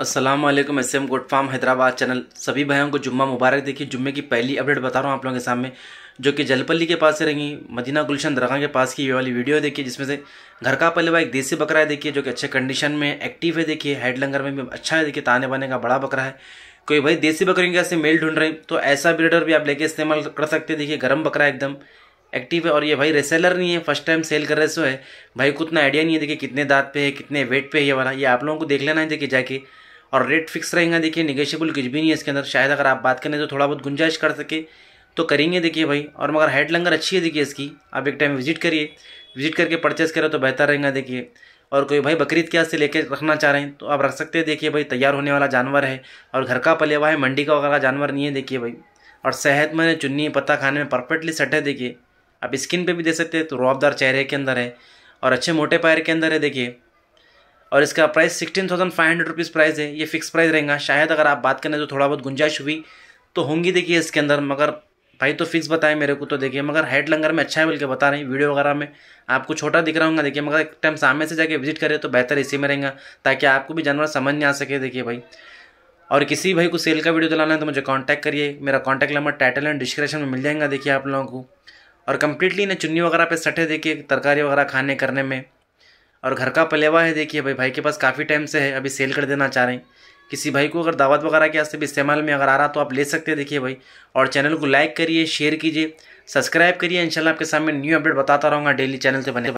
Aslam S M good farm Hyderabad channel सभी भाइयों को जुम्मा मुबारक देखिए जुम्मे की पहली अपडेट बता रहा हूँ आप लोगों के सामने जो कि जलपल्ली के पास से रही मदीना गुलशन दरगाह के पास की ये वाली वीडियो देखिए जिसमें से घर का पहले भाई एक देसी बकरा है देखिए जो कि अच्छे कंडीशन में एक्टिव है देखिए हेड लंगर में भी अच्छा है देखिए ताने बाने का बड़ा बकरा है कोई भाई देसी बकरियों के ऐसे मेल ढूंढ रहे तो ऐसा ब्रीडर भी आप लेके इस्तेमाल कर सकते हैं देखिए गर्म बकरा एकदम एक्टिव है और ये भाई रेसेलर नहीं है फर्स्ट टाइम सेल कर रहे सो है भाई को उतना आइडिया नहीं है देखिए कितने दांत पे है कितने वेट पे है ये वाला ये आप लोगों को देख लेना है देखिए जाके और रेट फिक्स रहेगा देखिए निगेशियबल कुछ भी नहीं है इसके अंदर शायद अगर आप बात करें तो थोड़ा बहुत गुंजाइश कर सके तो करेंगे देखिए भाई और मगर हेड लंगर अच्छी है देखिए इसकी आप एक टाइम विजिट करिए विजिट करके परचेज़ करें तो बेहतर रहेगा देखिए और कोई भाई बकरीद के से लेके रखना चाह रहे हैं तो आप रख सकते हैं देखिए भाई तैयार होने वाला जानवर है और घर का पले हुआ है मंडी का वगैरह जानवर नहीं है देखिए भाई और में चुन्नी पत्ता खाने में परफेक्टली सेट है देखिए आप स्किन पे भी दे सकते हैं तो रोबदार चेहरे के अंदर है और अच्छे मोटे पैर के अंदर है देखिए और इसका price sixteen thousand five hundred rupees price है ये फिक्स प्राइस रहेगा शायद अगर आप बात करें तो थोड़ा बहुत गुंजाइश हुई तो होंगी देखिए इसके अंदर मगर भाई तो फिक्स बताए मेरे को तो देखिए मगर हेड लंगर में अच्छा है बोल के बता रहे हैं वीडियो वगैरह में आपको छोटा दिख रहा हूँ देखिए मगर एक टाइम सामने से जाके विजिट करें तो बेहतर इसी में रहेंगे ताकि आपको भी जानवर समझ नहीं आ सके देखिए भाई और किसी भाई को सेल का वीडियो दिलाना है तो मुझे कॉन्टैक्ट करिए मेरा contact number title and description में मिल जाएगा देखिए आप लोगों को और कम्प्लीटली इन्हें चुन्नी वगैरह पे सटे देखिए तरकारी वगैरह खाने करने में और घर का पलेवा है देखिए भाई भाई के पास काफ़ी टाइम से है अभी सेल कर देना चाह रहे हैं किसी भाई को अगर दावत वगैरह के वास्ते भी इस्तेमाल में अगर आ रहा तो आप ले सकते हैं देखिए भाई और चैनल को लाइक करिए शेयर कीजिए सब्सक्राइब करिए इंशाल्लाह आपके सामने न्यू अपडेट बताता रहूँगा डेली चैनल से बने